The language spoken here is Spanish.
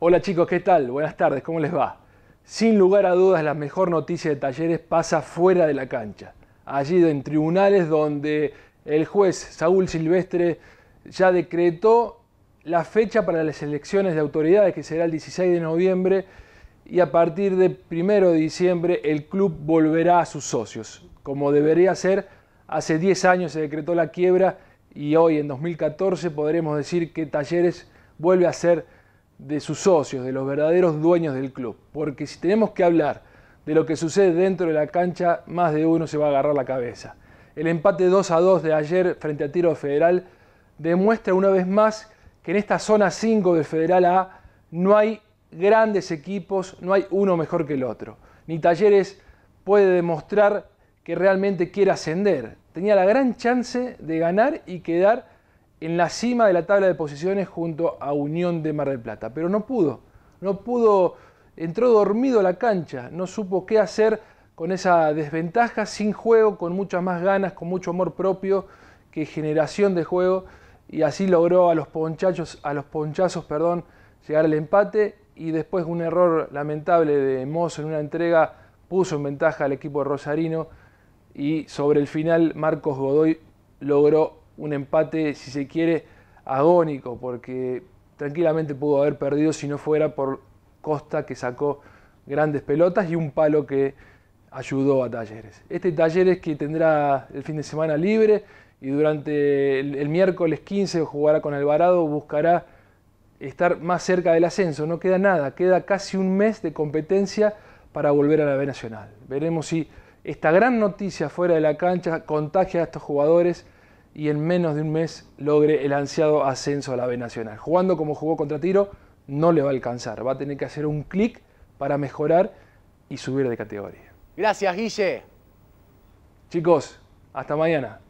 Hola chicos, ¿qué tal? Buenas tardes, ¿cómo les va? Sin lugar a dudas, la mejor noticia de Talleres pasa fuera de la cancha, allí en tribunales donde el juez Saúl Silvestre ya decretó la fecha para las elecciones de autoridades, que será el 16 de noviembre, y a partir de 1 de diciembre el club volverá a sus socios, como debería ser. Hace 10 años se decretó la quiebra y hoy, en 2014, podremos decir que Talleres vuelve a ser de sus socios, de los verdaderos dueños del club. Porque si tenemos que hablar de lo que sucede dentro de la cancha, más de uno se va a agarrar la cabeza. El empate 2 a 2 de ayer frente a Tiro Federal demuestra una vez más que en esta zona 5 del Federal A no hay grandes equipos, no hay uno mejor que el otro. Ni Talleres puede demostrar que realmente quiere ascender. Tenía la gran chance de ganar y quedar en la cima de la tabla de posiciones junto a Unión de Mar del Plata, pero no pudo, no pudo, entró dormido a la cancha, no supo qué hacer con esa desventaja, sin juego, con muchas más ganas, con mucho amor propio que generación de juego, y así logró a los ponchachos, a los ponchazos, perdón, llegar al empate y después un error lamentable de Mozo en una entrega puso en ventaja al equipo de rosarino y sobre el final Marcos Godoy logró un empate, si se quiere, agónico, porque tranquilamente pudo haber perdido si no fuera por Costa que sacó grandes pelotas y un palo que ayudó a Talleres. Este Talleres que tendrá el fin de semana libre y durante el, miércoles 15 jugará con Alvarado, buscará estar más cerca del ascenso. No queda nada, queda casi un mes de competencia para volver a la B Nacional. Veremos si esta gran noticia fuera de la cancha contagia a estos jugadores y en menos de un mes logre el ansiado ascenso a la B Nacional. Jugando como jugó contra Tiro, no le va a alcanzar. Va a tener que hacer un clic para mejorar y subir de categoría. Gracias, Guille. Chicos, hasta mañana.